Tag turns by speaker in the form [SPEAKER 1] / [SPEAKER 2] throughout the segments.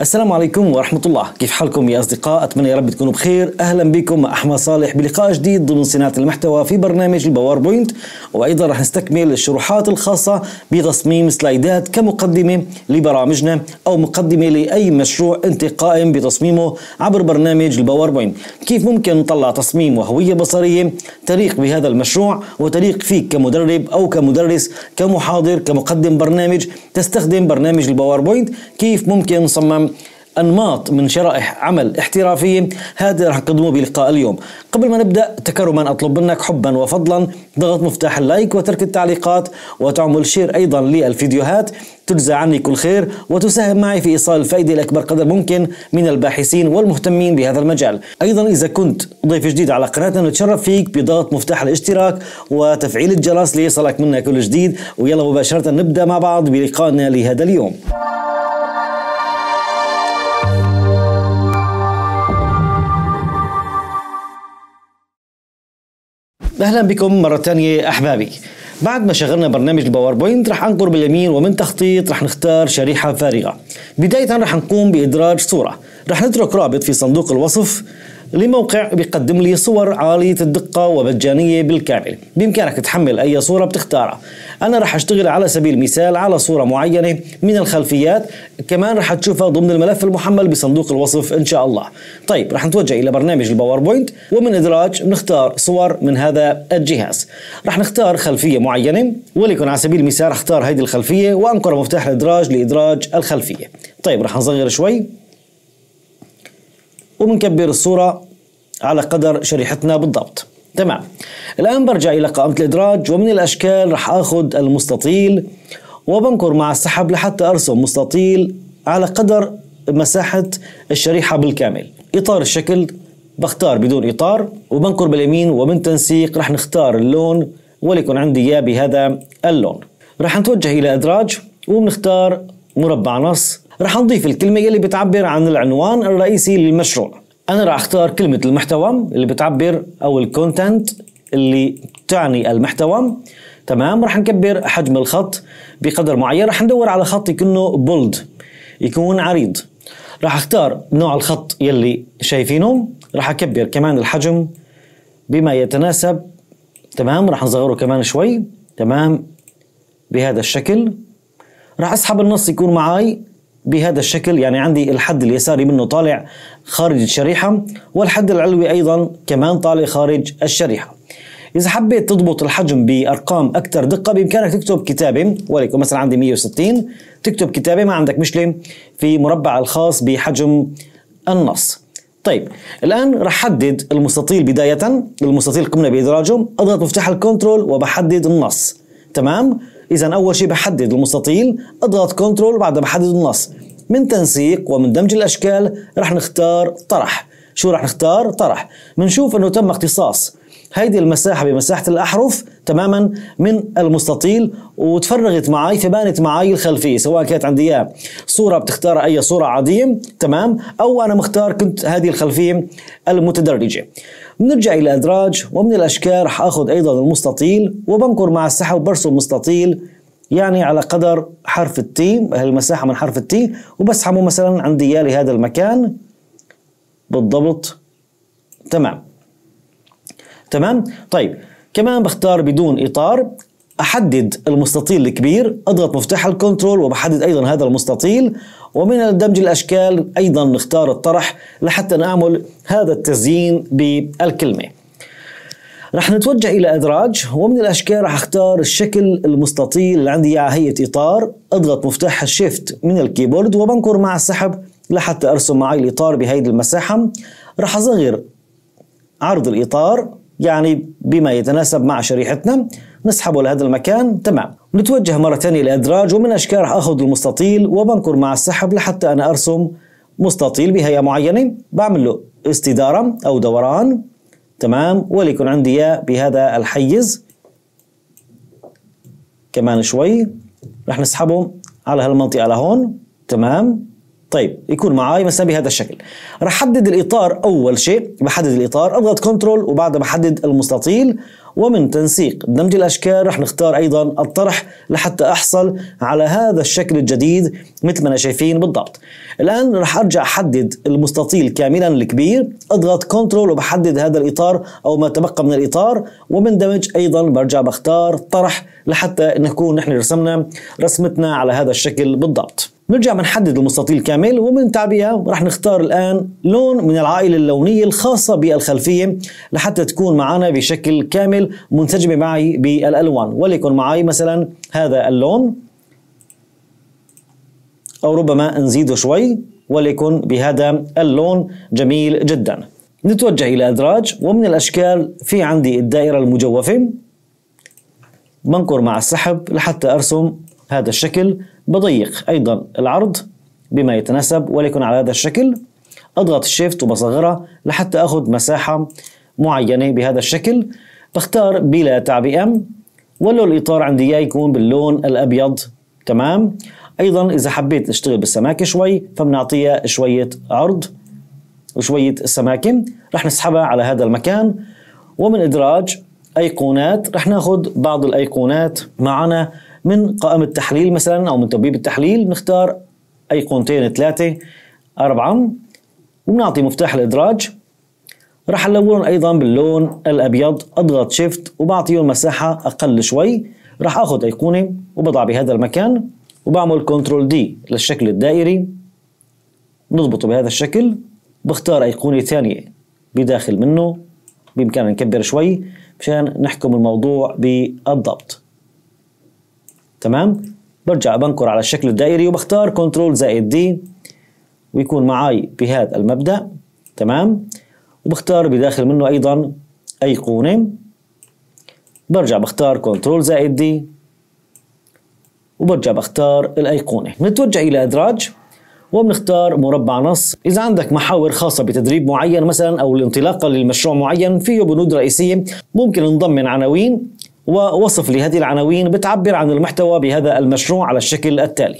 [SPEAKER 1] السلام عليكم ورحمة الله كيف حالكم يا أصدقاء أتمنى يا رب تكونوا بخير أهلا بكم مع أحمد صالح بلقاء جديد ضمن صناعة المحتوى في برنامج الباوربوينت وأيضا رح نستكمل الشروحات الخاصة بتصميم سلايدات كمقدمة لبرامجنا أو مقدمة لأي مشروع أنت قائم بتصميمه عبر برنامج الباوربوينت كيف ممكن نطلع تصميم وهوية بصرية تليق بهذا المشروع وتليق فيك كمدرب أو كمدرس كمحاضر كمقدم برنامج تستخدم برنامج الباوربوينت كيف ممكن نصمم أنماط من شرائح عمل احترافية هذا رح نقدمه بلقاء اليوم قبل ما نبدأ تكرما أطلب منك حبا وفضلا ضغط مفتاح اللايك وترك التعليقات وتعمل شير أيضا للفيديوهات تجزى عني كل خير وتساهم معي في إيصال الفائدة لأكبر قدر ممكن من الباحثين والمهتمين بهذا المجال أيضا إذا كنت ضيف جديد على قناتنا نتشرف فيك بضغط مفتاح الاشتراك وتفعيل الجرس ليصلك منا كل جديد ويلا مباشرة نبدأ مع بعض بلقائنا لهذا اليوم أهلا بكم مرة ثانيه أحبابي بعد ما شغلنا برنامج الباوربوينت رح أنقر باليمين ومن تخطيط رح نختار شريحة فارغة بداية رح نقوم بإدراج صورة رح نترك رابط في صندوق الوصف لموقع بيقدم لي صور عالية الدقة ومجانية بالكامل بإمكانك تحمل أي صورة بتختارها أنا رح أشتغل على سبيل المثال على صورة معينة من الخلفيات كمان رح تشوفها ضمن الملف المحمل بصندوق الوصف إن شاء الله طيب رح نتوجه إلى برنامج الباوربوينت ومن إدراج بنختار صور من هذا الجهاز رح نختار خلفية معينة وليكن على سبيل المثال رح اختار هيدي الخلفية وأنقر مفتاح الإدراج لإدراج الخلفية طيب رح نصغر شوي وبنكبر الصورة على قدر شريحتنا بالضبط تمام الآن برجع إلى قائمة الإدراج ومن الأشكال رح أخذ المستطيل وبنكر مع السحب لحتى أرسم مستطيل على قدر مساحة الشريحة بالكامل إطار الشكل بختار بدون إطار وبنكر باليمين ومن تنسيق رح نختار اللون وليكن عندي إياه بهذا اللون رح نتوجه إلى إدراج وبنختار مربع نص رح نضيف الكلمة يلي بتعبر عن العنوان الرئيسي للمشروع أنا رح أختار كلمة المحتوى اللي بتعبر أو الكونتنت اللي تعني المحتوى تمام رح نكبر حجم الخط بقدر معين رح ندور على خط يكونه بولد يكون عريض راح اختار نوع الخط يلي شايفينه راح اكبر كمان الحجم بما يتناسب تمام راح نصغره كمان شوي تمام بهذا الشكل راح اسحب النص يكون معاي بهذا الشكل يعني عندي الحد اليساري منه طالع خارج الشريحة والحد العلوي أيضا كمان طالع خارج الشريحة إذا حبيت تضبط الحجم بأرقام أكثر دقة بإمكانك تكتب كتابة ولكن مثلا عندي 160 تكتب كتابة ما عندك مشكلة في مربع الخاص بحجم النص طيب الآن رح حدد المستطيل بداية المستطيل قمنا بإدراجه أضغط مفتاح الكنترول وبحدد النص تمام اذا اول شيء بحدد المستطيل اضغط كنترول وبعدها بحدد النص من تنسيق ومن دمج الاشكال رح نختار طرح شو رح نختار طرح بنشوف انه تم اختصاص هيدي المساحة بمساحة الأحرف تماما من المستطيل وتفرغت معي فبانت معي الخلفية سواء كانت عندي إياه صورة بتختار أي صورة عادية تمام أو أنا مختار كنت هذه الخلفية المتدرجة بنرجع إلى الأدراج ومن الأشكال رح آخذ أيضا المستطيل وبنكر مع السحب برسم مستطيل يعني على قدر حرف التي المساحة من حرف التي وبسحبه مثلا عندي ديالي هذا المكان بالضبط تمام تمام طيب كمان بختار بدون إطار أحدد المستطيل الكبير أضغط مفتاح الكنترول وبحدد أيضا هذا المستطيل ومن دمج الأشكال أيضا نختار الطرح لحتى نعمل هذا التزيين بالكلمة رح نتوجه إلى أدراج ومن الأشكال رح أختار الشكل المستطيل اللي عندي على هيئة إطار أضغط مفتاح الشيفت من الكيبورد وبنكر مع السحب لحتى أرسم معي الإطار بهيدي المساحة رح أصغر عرض الإطار يعني بما يتناسب مع شريحتنا نسحبه لهذا المكان تمام نتوجه مرة ثانية لأدراج ومن أشكاره أخذ المستطيل وبنكر مع السحب لحتى أنا أرسم مستطيل بهيئة معينة بعمل له استدارة أو دوران تمام وليكن عندي إياه بهذا الحيز كمان شوي رح نسحبه على هالمنطقة لهون تمام طيب يكون معي مثلا بهذا الشكل رح حدد الإطار أول شيء بحدد الإطار أضغط كنترول وبعدها بحدد المستطيل ومن تنسيق دمج الأشكال رح نختار أيضا الطرح لحتى أحصل على هذا الشكل الجديد مثل ما أنا شايفين بالضبط الآن رح أرجع أحدد المستطيل كاملا الكبير أضغط كنترول وبحدد هذا الإطار أو ما تبقى من الإطار ومن دمج أيضا برجع بختار طرح لحتى نكون نحن رسمنا رسمتنا على هذا الشكل بالضبط نرجع بنحدد المستطيل كامل ومن تعبئة رح نختار الآن لون من العائلة اللونية الخاصة بالخلفية لحتى تكون معنا بشكل كامل منسجمة معي بالألوان وليكن معي مثلا هذا اللون أو ربما نزيده شوي وليكن بهذا اللون جميل جدا نتوجه إلى أدراج ومن الأشكال في عندي الدائرة المجوفة بنقر مع السحب لحتى أرسم هذا الشكل بضيق أيضا العرض بما يتناسب وليكن على هذا الشكل أضغط شيفت وبصغرها لحتى أخذ مساحة معينة بهذا الشكل بختار بلا تعبئة ولو الإطار عندي إياه يكون باللون الأبيض تمام أيضا إذا حبيت أشتغل بالسماكة شوي فبنعطيها شوية عرض وشوية سماكة رح نسحبها على هذا المكان ومن إدراج أيقونات رح ناخذ بعض الأيقونات معنا من قائمة التحليل مثلا أو من تبويب التحليل بنختار أيقونتين ثلاثة أربعة وبنعطي مفتاح الإدراج راح ألونهم أيضا باللون الأبيض أضغط شيفت وبعطيهم مساحة أقل شوي راح أخذ أيقونة وبضع بهذا المكان وبعمل كنترول دي للشكل الدائري نضبطه بهذا الشكل بختار أيقونة ثانية بداخل منه بإمكاننا نكبر شوي مشان نحكم الموضوع بالضبط تمام برجع بنكر على الشكل الدائري وبختار كنترول زائد دي ويكون معي بهذا المبدأ تمام وبختار بداخل منه أيضا أيقونة برجع بختار كنترول زائد دي وبرجع بختار الأيقونة بنتوجه إلى إدراج وبنختار مربع نص إذا عندك محاور خاصة بتدريب معين مثلا أو الانطلاقة للمشروع معين فيه بنود رئيسية ممكن نضمن عناوين ووصف لهذه العناوين بتعبر عن المحتوى بهذا المشروع على الشكل التالي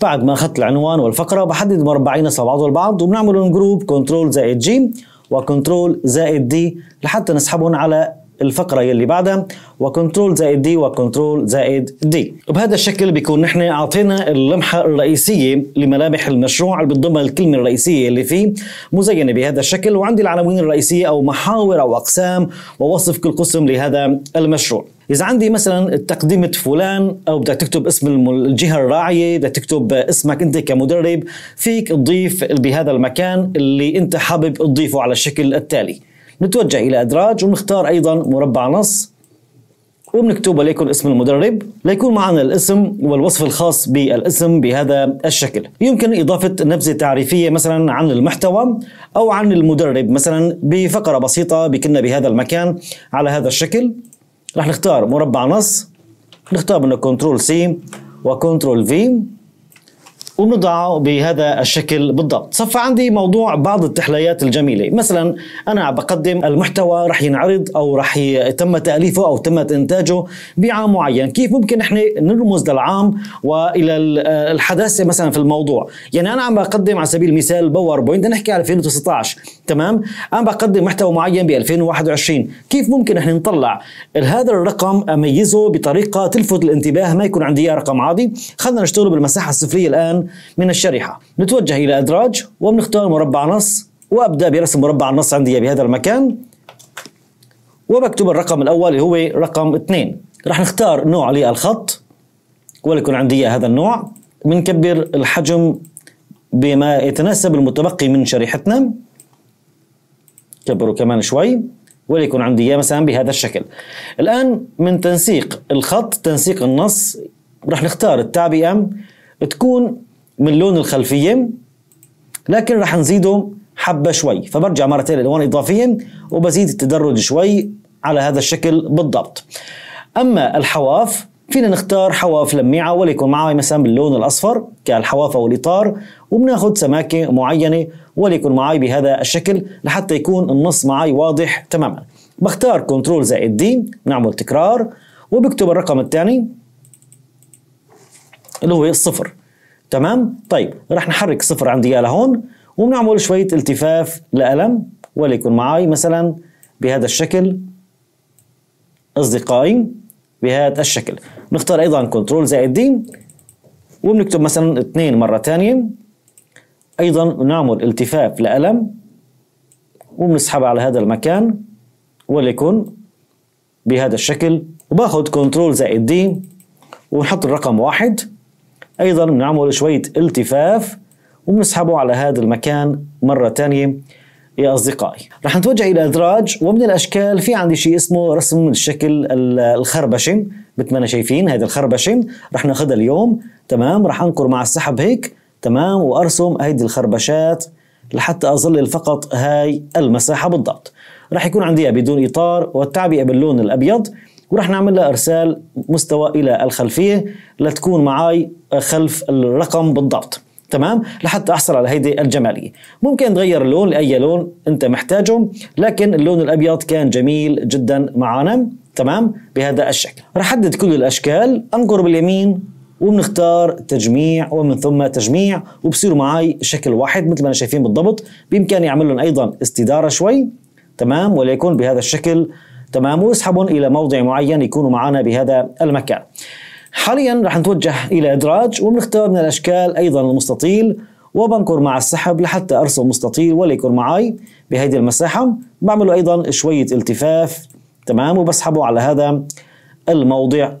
[SPEAKER 1] بعد ما اخذت العنوان والفقره بحدد مربعين بعض البعض وبنعمل جروب كنترول زائد جيم وكنترول زائد دي لحتى نسحبهم على الفقره يلي بعدها وكنترول زائد دي وكنترول زائد دي وبهذا الشكل بيكون نحن اعطينا اللمحه الرئيسيه لملامح المشروع اللي بتضم الكلمه الرئيسيه اللي فيه مزينه بهذا الشكل وعندي العناوين الرئيسيه او محاور او اقسام ووصف كل قسم لهذا المشروع اذا عندي مثلا تقدمه فلان او بدك تكتب اسم الجهه الراعيه بدك تكتب اسمك انت كمدرب فيك تضيف بهذا المكان اللي انت حابب تضيفه على الشكل التالي نتوجه الى ادراج ونختار ايضا مربع نص وبنكتب ليكون اسم المدرب ليكون معنا الاسم والوصف الخاص بالاسم بهذا الشكل يمكن إضافة نبذة تعريفية مثلا عن المحتوى أو عن المدرب مثلا بفقرة بسيطة بكنا بهذا المكان على هذا الشكل رح نختار مربع نص نختار منه كنترول سي وكنترول في وبنضعه بهذا الشكل بالضبط صف عندي موضوع بعض التحليات الجميلة مثلا أنا بقدم المحتوى رح ينعرض أو رح يتم تأليفه أو تم إنتاجه بعام معين كيف ممكن نحن نرمز للعام وإلى الحداثة مثلا في الموضوع يعني أنا عم بقدم على سبيل المثال بوينت نحكي على 2019 تمام أنا بقدم محتوى معين ب 2021 كيف ممكن نحن نطلع هذا الرقم أميزه بطريقة تلفت الانتباه ما يكون عندي رقم عادي خلينا نشتغل بالمساحة السفلية الآن من الشريحة نتوجه إلى أدراج وبنختار مربع نص وأبدأ برسم مربع النص عندي بهذا المكان وبكتب الرقم الأول اللي هو رقم 2 رح نختار نوع للخط وليكن عندي هذا النوع بنكبر الحجم بما يتناسب المتبقي من شريحتنا كبره كمان شوي وليكن عندي اياه مثلا بهذا الشكل الان من تنسيق الخط تنسيق النص رح نختار التعبئه تكون من لون الخلفيه لكن رح نزيده حبه شوي فبرجع مره ثانيه اضافيه وبزيد التدرج شوي على هذا الشكل بالضبط اما الحواف فينا نختار حواف لميعة وليكن معي مثلا باللون الأصفر كالحواف أو الإطار وبناخد سماكة معينة وليكن معي بهذا الشكل لحتى يكون النص معي واضح تماما بختار كنترول زائد دي بنعمل تكرار وبكتب الرقم الثاني اللي هو الصفر تمام طيب رح نحرك صفر عندي اياه لهون وبنعمل شويه التفاف لألم وليكن معي مثلا بهذا الشكل اصدقائي بهذا الشكل نختار ايضا كنترول زائد دي وبنكتب مثلا اثنين مره ثانيه ايضا بنعمل التفاف لألم وبنسحبها على هذا المكان وليكن بهذا الشكل وباخذ كنترول زائد دي ونحط الرقم واحد أيضا بنعمل شوية التفاف وبنسحبه على هذا المكان مرة ثانيه يا أصدقائي رح نتوجه إلى إدراج ومن الأشكال في عندي شيء اسمه رسم الشكل الخربشه مثل ما أنا شايفين هذه الخربشه رح ناخذها اليوم تمام رح أنقر مع السحب هيك تمام وأرسم هيدي الخربشات لحتى أظلل فقط هاي المساحة بالضبط رح يكون عندي بدون إطار والتعبئة باللون الأبيض وراح نعمل لها ارسال مستوى الى الخلفيه لتكون معي خلف الرقم بالضبط تمام لحتى احصل على هيدي الجماليه ممكن تغير اللون لاي لون انت محتاجه لكن اللون الابيض كان جميل جدا معنا تمام بهذا الشكل رح احدد كل الاشكال انقر باليمين وبنختار تجميع ومن ثم تجميع وبصيروا معي شكل واحد مثل ما انا شايفين بالضبط بامكاني اعمل لهم ايضا استداره شوي تمام وليكن بهذا الشكل تمام ويسحبهم الى موضع معين يكونوا معنا بهذا المكان حاليا رح نتوجه الى ادراج وبنختار من الاشكال ايضا المستطيل وبنكر مع السحب لحتى ارسم مستطيل ولا يكون معي بهيدي المساحه بعمله ايضا شويه التفاف تمام وبسحبه على هذا الموضع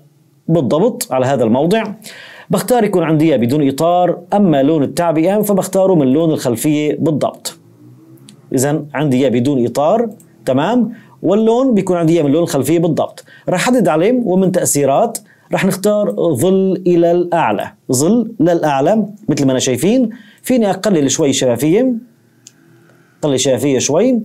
[SPEAKER 1] بالضبط على هذا الموضع بختار يكون عندي بدون اطار اما لون التعبئه يعني فبختاره من لون الخلفيه بالضبط اذا عندي بدون اطار تمام واللون بيكون عندي اياه من اللون الخلفيه بالضبط راح احدد عليه ومن تاثيرات راح نختار ظل الى الاعلى ظل للاعلى مثل ما انا شايفين فيني اقلل شوي شفافيه قلل الشفافيه شوي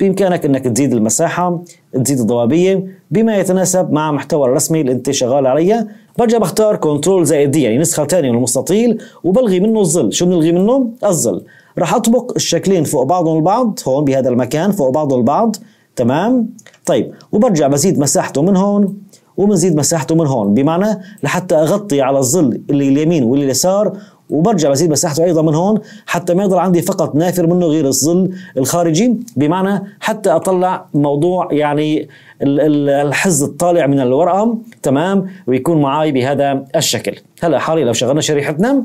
[SPEAKER 1] بامكانك انك تزيد المساحه تزيد الضبابيه بما يتناسب مع محتوى الرسمي اللي انت شغال عليه برجع بختار كنترول زائد دي يعني نسخه ثانيه من المستطيل وبلغي منه الظل شو بنلغي منه الظل راح اطبق الشكلين فوق بعضهم البعض هون بهذا المكان فوق بعضهم البعض تمام طيب وبرجع بزيد مساحته من هون وبنزيد مساحته من هون بمعنى لحتى اغطي على الظل اللي اليمين واللي اليسار وبرجع بزيد مساحته ايضا من هون حتى ما يضل عندي فقط نافر منه غير الظل الخارجي بمعنى حتى اطلع موضوع يعني الحز الطالع من الورقه تمام ويكون معي بهذا الشكل هلا حاليا لو شغلنا شريحتنا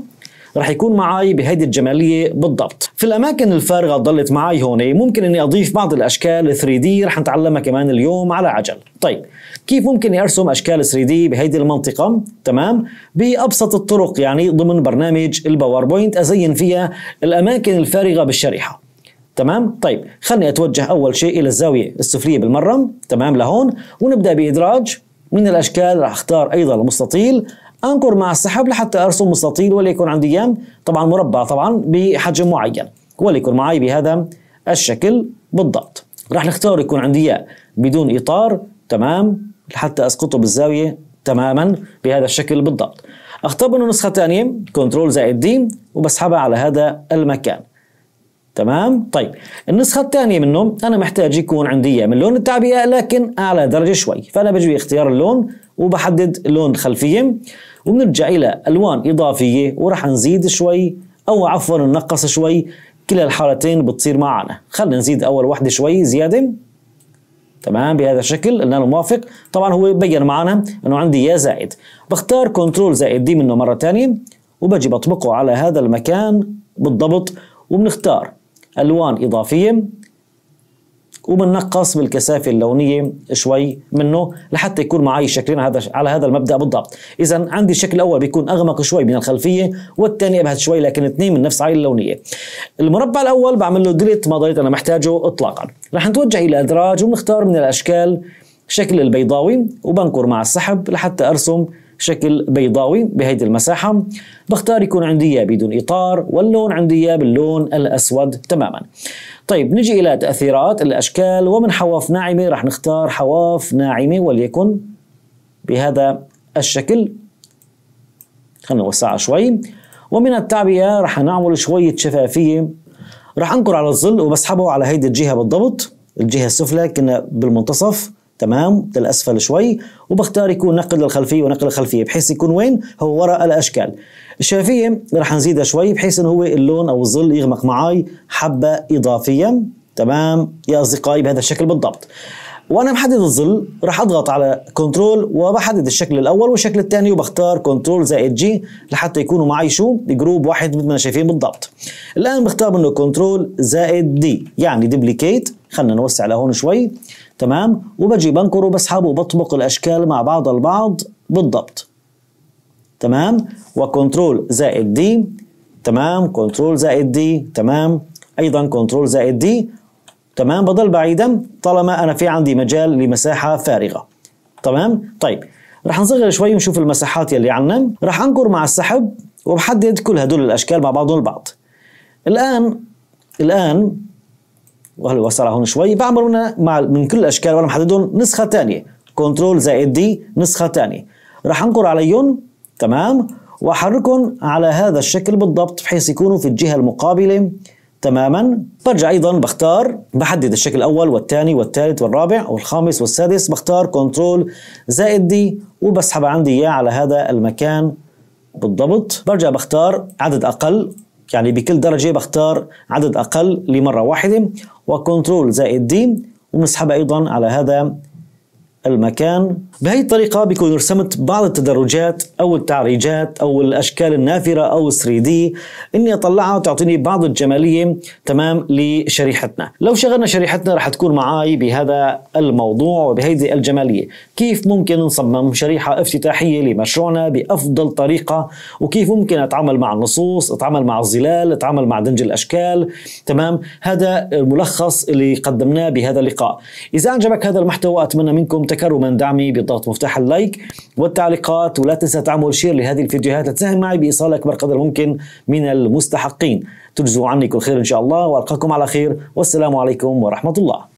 [SPEAKER 1] رح يكون معي بهيدي الجماليه بالضبط في الاماكن الفارغه ضلت معي هون ممكن اني اضيف بعض الاشكال 3 دي رح نتعلمها كمان اليوم على عجل طيب كيف ممكن ارسم اشكال 3 دي بهيدي المنطقه تمام بابسط الطرق يعني ضمن برنامج الباوربوينت ازين فيها الاماكن الفارغه بالشريحه تمام طيب خلني اتوجه اول شيء الى الزاويه السفليه بالمره تمام لهون ونبدا بادراج من الاشكال راح اختار ايضا المستطيل انقر مع السحب لحتى ارسم مستطيل وليكن عندي طبعا مربع طبعا بحجم معين وليكن معي بهذا الشكل بالضبط راح نختار يكون عندي بدون اطار تمام لحتى اسقطه بالزاويه تماما بهذا الشكل بالضبط اختار منه نسخه ثانيه كنترول زائد دي وبسحبها على هذا المكان تمام طيب النسخه الثانيه منه انا محتاج يكون عندي من لون التعبئه لكن اعلى درجه شوي فانا بجي اختيار اللون وبحدد لون الخلفيه وبنرجع الى الوان اضافيه وراح نزيد شوي او عفوا ننقص شوي كلا الحالتين بتصير معنا خلينا نزيد اول وحده شوي زياده تمام بهذا الشكل قلنا له موافق طبعا هو بين معنا انه عندي يا زائد بختار كنترول زائد دي منه مره ثانيه وبجي بطبقه على هذا المكان بالضبط وبنختار الوان اضافيه وبنقص بالكثافه اللونيه شوي منه لحتى يكون معي شكلين هذا على هذا المبدا بالضبط اذا عندي الشكل الاول بيكون اغمق شوي من الخلفيه والثاني ابهت شوي لكن اثنين من نفس عائله اللونيه المربع الاول بعمل له ديليت ما ضليت انا محتاجه اطلاقا رح نتوجه الى الادراج وبنختار من الاشكال شكل البيضاوي وبنكر مع السحب لحتى ارسم شكل بيضاوي بهيدي المساحة بختار يكون عندي إياه بدون إطار واللون عندي إياه باللون الأسود تماما طيب نجي إلى تأثيرات الأشكال ومن حواف ناعمة رح نختار حواف ناعمة وليكن بهذا الشكل خلينا نوسعها شوي ومن التعبئة رح نعمل شوية شفافية رح أنكر على الظل وبسحبه على هيدي الجهة بالضبط الجهة السفلى كنا بالمنتصف تمام للأسفل شوي وبختار يكون نقل للخلفية ونقل الخلفية بحيث يكون وين هو وراء الأشكال الشافية راح نزيدها شوي بحيث أنه هو اللون أو الظل يغمق معي حبة إضافية تمام يا أصدقائي بهذا الشكل بالضبط وانا محدد الظل راح اضغط على كنترول وبحدد الشكل الاول والشكل الثاني وبختار كنترول زائد جي لحتى يكونوا معي شو جروب واحد مثل ما شايفين بالضبط الان بختار منه كنترول زائد دي يعني دوبليكيت خلينا نوسع لهون شوي تمام وبجي بنكر وبسحب وبطبق الاشكال مع بعض البعض بالضبط تمام وكنترول زائد دي تمام كنترول زائد دي تمام ايضا كنترول زائد دي تمام بضل بعيدا طالما انا في عندي مجال لمساحه فارغه تمام طيب رح نصغر شوي ونشوف المساحات يلي عندنا رح انقر مع السحب وبحدد كل هدول الاشكال مع بعضهم البعض الان الان وهلا وسع هون شوي بعمل هنا مع من كل الاشكال وانا محددهم نسخه ثانيه كنترول زائد دي نسخه ثانيه رح انقر عليهم تمام واحركهم على هذا الشكل بالضبط بحيث يكونوا في الجهه المقابله تماما برجع ايضا بختار بحدد الشكل الاول والثاني والثالث والرابع والخامس والسادس بختار كنترول زائد دي وبسحب عندي اياه على هذا المكان بالضبط برجع بختار عدد اقل يعني بكل درجة بختار عدد أقل لمرة واحدة وكنترول زائد دي ومسحبها أيضا على هذا المكان بهي الطريقة بيكون رسمت بعض التدرجات أو التعريجات أو الأشكال النافرة أو 3 3D إني أطلعها وتعطيني بعض الجمالية تمام لشريحتنا لو شغلنا شريحتنا رح تكون معاي بهذا الموضوع وبهيدي الجمالية كيف ممكن نصمم شريحة افتتاحية لمشروعنا بأفضل طريقة وكيف ممكن أتعامل مع النصوص أتعامل مع الظلال أتعامل مع دنج الأشكال تمام هذا الملخص اللي قدمناه بهذا اللقاء إذا أعجبك هذا المحتوى أتمنى منكم تك تكرما ومن دعمي بضغط مفتاح اللايك والتعليقات ولا تنسى تعمل شير لهذه الفيديوهات لتساهم معي بإيصال أكبر قدر ممكن من المستحقين تجزوا عني كل خير إن شاء الله وألقاكم على خير والسلام عليكم ورحمة الله